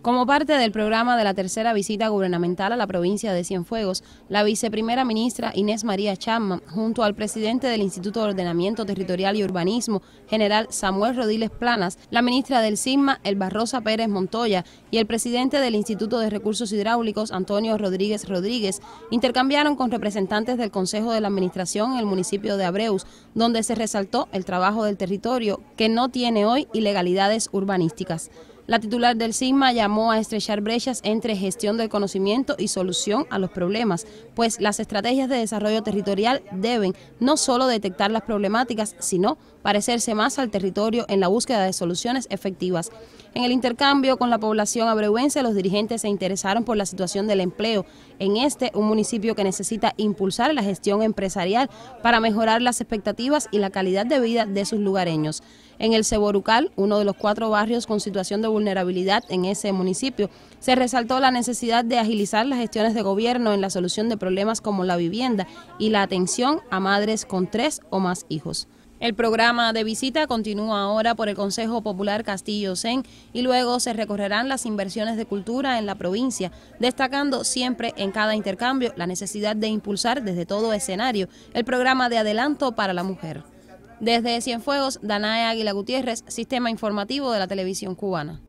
Como parte del programa de la tercera visita gubernamental a la provincia de Cienfuegos, la viceprimera ministra Inés María Chapman, junto al presidente del Instituto de Ordenamiento Territorial y Urbanismo, general Samuel Rodiles Planas, la ministra del CISMA, Rosa Pérez Montoya, y el presidente del Instituto de Recursos Hidráulicos, Antonio Rodríguez Rodríguez, intercambiaron con representantes del Consejo de la Administración en el municipio de Abreus, donde se resaltó el trabajo del territorio que no tiene hoy ilegalidades urbanísticas. La titular del SIGMA llamó a estrechar brechas entre gestión del conocimiento y solución a los problemas, pues las estrategias de desarrollo territorial deben no solo detectar las problemáticas, sino parecerse más al territorio en la búsqueda de soluciones efectivas. En el intercambio con la población abreuense, los dirigentes se interesaron por la situación del empleo en este, un municipio que necesita impulsar la gestión empresarial para mejorar las expectativas y la calidad de vida de sus lugareños. En el Ceborucal, uno de los cuatro barrios con situación de vulnerabilidad en ese municipio, se resaltó la necesidad de agilizar las gestiones de gobierno en la solución de problemas como la vivienda y la atención a madres con tres o más hijos. El programa de visita continúa ahora por el Consejo Popular Castillo Sen y luego se recorrerán las inversiones de cultura en la provincia, destacando siempre en cada intercambio la necesidad de impulsar desde todo escenario el programa de adelanto para la mujer. Desde Cienfuegos, Danae Águila Gutiérrez, Sistema Informativo de la Televisión Cubana.